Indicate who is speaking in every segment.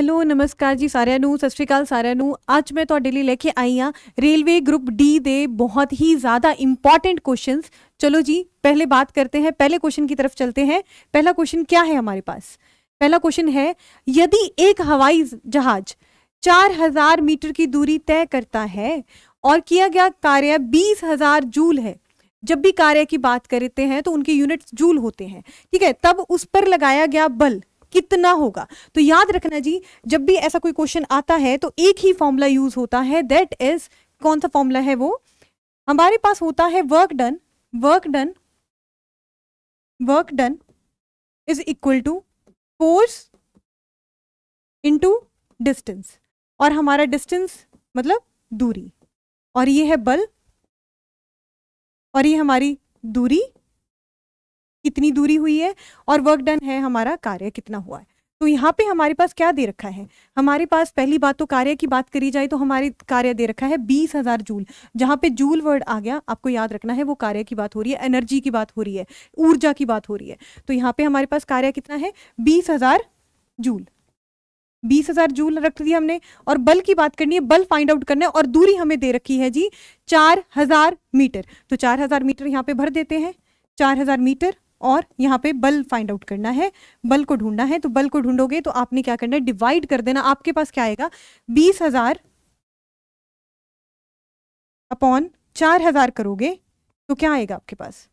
Speaker 1: hello नमस्कार जी ਸਾਰਿਆਂ सत श्रीकाल ਸ਼੍ਰੀ ਅਕਾਲ मैं ਨੂੰ ਅੱਜ ਮੈਂ ਤੁਹਾਡੇ ਲਈ ਲੈ ਕੇ ਆਈ ਆ ਰੇਲਵੇ ਗਰੁੱਪ ज़्यादा इंपॉर्टेंट क्वेश्चन चलो जी पहले बात करते हैं पहले क्वेश्चन की तरफ चलते हैं पहला क्वेश्चन क्या है हमारे पास पहला क्वेश्चन है यदि एक हवाई जहाज 4000 मीटर की दूरी तय करता है और किया गया कार्य 20000 जूल है जब भी कार्य की बात करते हैं तो उनके यूनिट जूल होते हैं ठीक है तब उस पर लगाया गया बल कितना होगा तो याद रखना जी जब भी ऐसा कोई क्वेश्चन आता है तो एक ही फॉर्मूला यूज होता है दैट इज कौन सा फॉर्मूला है वो हमारे पास होता है work done work done work done is equal to force into distance और हमारा डिस्टेंस मतलब दूरी और ये है बल और ये हमारी दूरी कितनी दूरी हुई है और वर्क डन है हमारा कार्य कितना हुआ है तो यहाँ पे हमारे पास क्या दे रखा है हमारे पास पहली बात तो कार्य की बात करी जाए तो हमारे कार्य दे रखा है बीस हजार जूल जहाँ पे जूल वर्ड आ गया आपको याद रखना है वो कार्य की बात हो रही है एनर्जी की बात हो रही है ऊर्जा की बात हो रही है तो यहाँ पे हमारे पास कार्य कितना है बीस हजार जूल बीस हजार जूल रख दिया हमने और बल की बात करनी है बल फाइंड आउट करना है और दूरी हमें दे रखी है जी चार हजार मीटर तो चार हजार मीटर यहाँ पे भर देते हैं चार हजार मीटर और यहाँ पे बल फाइंड आउट करना है बल को ढूंढना है तो बल को ढूंढोगे तो आपने क्या करना है डिवाइड कर देना आपके पास क्या आएगा बीस हजार अपॉन चार हजार करोगे तो क्या आएगा आपके पास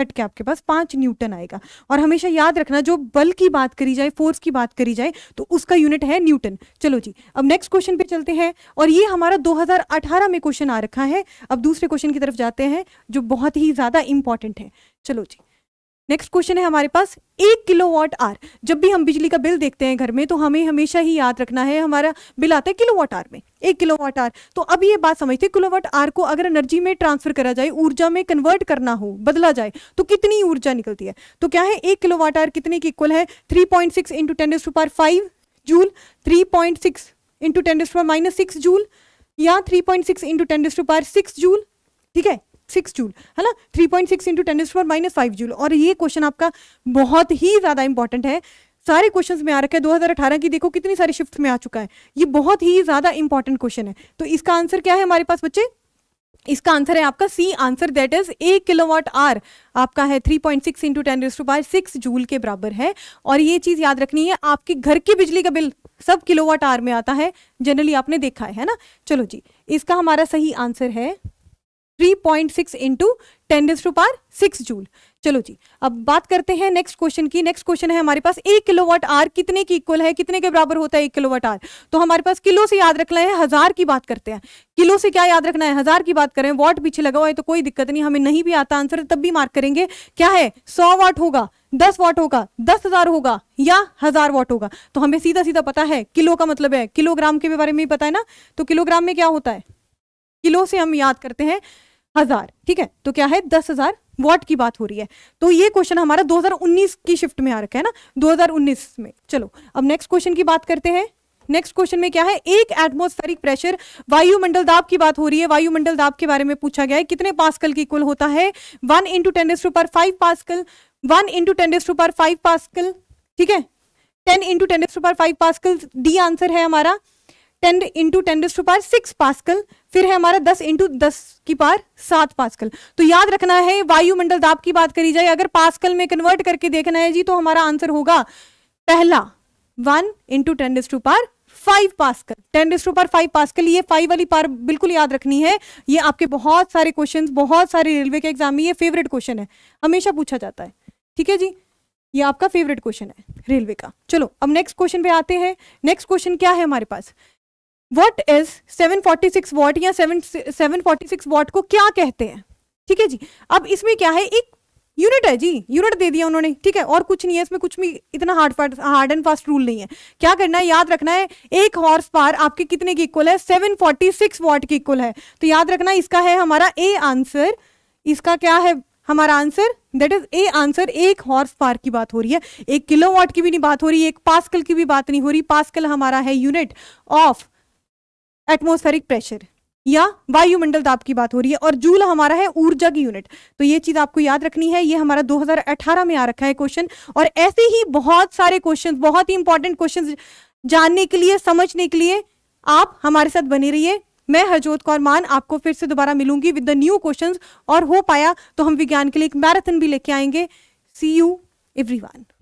Speaker 1: कट के आपके पास पांच न्यूटन आएगा और हमेशा याद रखना जो बल की बात करी जाए फोर्स की बात करी जाए तो उसका यूनिट है न्यूटन चलो जी अब नेक्स्ट क्वेश्चन पे चलते हैं और ये हमारा 2018 में क्वेश्चन आ रखा है अब दूसरे क्वेश्चन की तरफ जाते हैं जो बहुत ही ज़्यादा इंपॉर्टेंट है चलो जी नेक्स्ट क्वेश्चन है हमारे पास एक किलो वॉट आर जब भी हम बिजली का बिल देखते हैं घर में तो हमें हमेशा ही याद रखना है हमारा बिल आता है किलो वॉट आर में एक किलो वॉट आर तो अब ये बात समझते किलो वॉट आर को अगर एनर्जी में ट्रांसफर करा जाए ऊर्जा में कन्वर्ट करना हो बदला जाए तो कितनी ऊर्जा निकलती है तो क्या है एक किलो वाट आर कितने की इक्वल है three point six into ten raise power five joule three point six into ten raise power minus six joule या three point six into ten raise power six joule ठीक है six joule है ना three point six into ten power minus five joule और ये question आपका बहुत ही ज़्यादा इंपॉर्टेंट है सारे क्वेश्चंस में आ रखे हैं 2018 की देखो कितनी सारी शिफ्ट में आ चुका है ये बहुत ही ज़्यादा इंपॉर्टेंट क्वेश्चन है तो इसका आंसर क्या है हमारे पास बच्चे इसका आंसर है आपका C answer that is a kilowatt hour आपका है 3.6 point six into ten to by six joule के बराबर है और ये चीज़ याद रखनी है आपके घर की बिजली का बिल सब किलोवाट आर में आता है जनरली आपने देखा है, है ना चलो जी इसका हमारा सही आंसर है three point six into ten raise to power six joule चलो जी अब बात करते हैं नेक्स्ट क्वेश्चन की नेक्स्ट क्वेश्चन है हमारे पास एक किलो वाट आर कितने की इक्वल है कितने के बराबर होता है एक किलो वाट आर तो हमारे पास किलो से याद रखना है हजार की बात करते हैं किलो से क्या याद रखना है हजार की बात करें वाट पीछे लगा हुआ है तो कोई दिक्कत नहीं हमें नहीं भी आता आंसर तब भी मार्क करेंगे क्या है सौ वाट होगा दस वाट होगा दस हजार होगा या हजार वाट होगा तो हमें सीधा सीधा पता है किलो का मतलब है किलोग्राम के बारे में ही पता है ना तो किलोग्राम में क्या होता है किलो से हम याद करते हैं हजार ठीक है तो क्या है दस हजार वॉट की बात हो रही है तो ये क्वेश्चन हमारा 2019 की शिफ्ट में आ रखा है ना 2019 में चलो अब नेक्स्ट क्वेश्चन की बात करते हैं नेक्स्ट क्वेश्चन में क्या है एक एटमोस्फेरिक प्रेशर वायुमंडल दाब की बात हो रही है वायुमंडल दाब के बारे में पूछा गया है कितने पास्कल की कुल होता है one into ten raise power five pascal one into ten raise power five pascal ठीक है ten into ten raise power five pascal D answer है हमारा ten into ten to power six pascal फिर है हमारा दस इंटू दस की पार सात पास्कल तो याद रखना है वायुमंडल दाब की बात करी जाए अगर पास्कल में कन्वर्ट करके देखना है जी तो हमारा आंसर होगा पहला one into ten to power five pascal ten raise to power five pascal ये फाइव वाली पार बिल्कुल याद रखनी है ये आपके बहुत सारे क्वेश्चन बहुत सारे रेलवे के एग्जाम में ये फेवरेट क्वेश्चन है हमेशा पूछा जाता है ठीक है जी ये आपका फेवरेट क्वेश्चन है रेलवे का चलो अब नेक्स्ट क्वेश्चन पे आते हैं नेक्स्ट क्वेश्चन क्या है हमारे पास वॉट इज 746 वॉट या फोर्टी सिक्स वॉट को क्या कहते हैं ठीक है जी अब इसमें क्या है एक यूनिट है जी यूनिट दे दिया उन्होंने ठीक है और कुछ नहीं है इसमें कुछ भी इतना hard hard and fast rule नहीं है क्या करना है याद रखना है एक हॉर्स पार आपके कितने की इक्वल है 746 वॉट की इक्वल है तो याद रखना इसका है हमारा ए आंसर इसका क्या है हमारा answer that is a answer एक हॉर्स पार की बात हो रही है एक वॉट की भी नहीं बात हो रही एक पास्कल की भी बात नहीं हो रही पास्कल हमारा है यूनिट ऑफ एटमोस्फेरिक प्रेशर या वायुमंडल दाब की बात हो रही है और जूल हमारा है ऊर्जा की यूनिट तो ये चीज आपको याद रखनी है ये हमारा 2018 में आ रखा है क्वेश्चन और ऐसे ही बहुत सारे क्वेश्चन बहुत ही इंपॉर्टेंट क्वेश्चन जानने के लिए समझने के लिए आप हमारे साथ बने रहिए मैं हरजोत कौर मान आपको फिर से दोबारा मिलूंगी विद द न्यू क्वेश्चन और हो पाया तो हम विज्ञान के लिए एक मैराथन भी लेके आएंगे सी यू एवरी